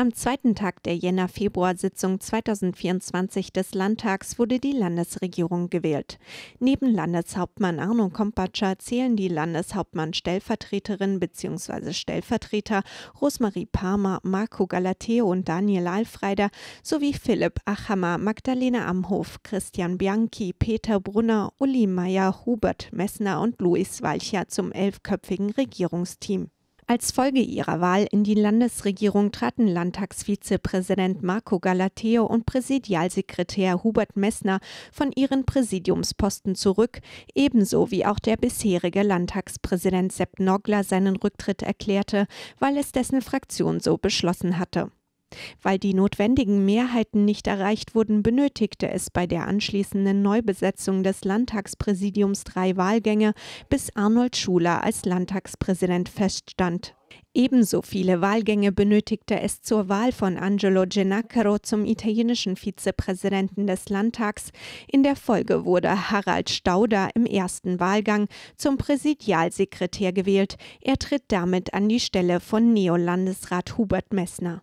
Am zweiten Tag der Jänner-Februar-Sitzung 2024 des Landtags wurde die Landesregierung gewählt. Neben Landeshauptmann Arno Kompatscher zählen die Landeshauptmann-Stellvertreterin bzw. Stellvertreter Rosmarie Parmer, Marco Galateo und Daniel Alfreider sowie Philipp Achammer, Magdalena Amhof, Christian Bianchi, Peter Brunner, Uli Meyer, Hubert Messner und Luis Walcher zum elfköpfigen Regierungsteam. Als Folge ihrer Wahl in die Landesregierung traten Landtagsvizepräsident Marco Galateo und Präsidialsekretär Hubert Messner von ihren Präsidiumsposten zurück, ebenso wie auch der bisherige Landtagspräsident Sepp Nogler seinen Rücktritt erklärte, weil es dessen Fraktion so beschlossen hatte. Weil die notwendigen Mehrheiten nicht erreicht wurden, benötigte es bei der anschließenden Neubesetzung des Landtagspräsidiums drei Wahlgänge, bis Arnold Schuler als Landtagspräsident feststand. Ebenso viele Wahlgänge benötigte es zur Wahl von Angelo Gennacaro zum italienischen Vizepräsidenten des Landtags. In der Folge wurde Harald Stauder im ersten Wahlgang zum Präsidialsekretär gewählt. Er tritt damit an die Stelle von Neolandesrat Hubert Messner.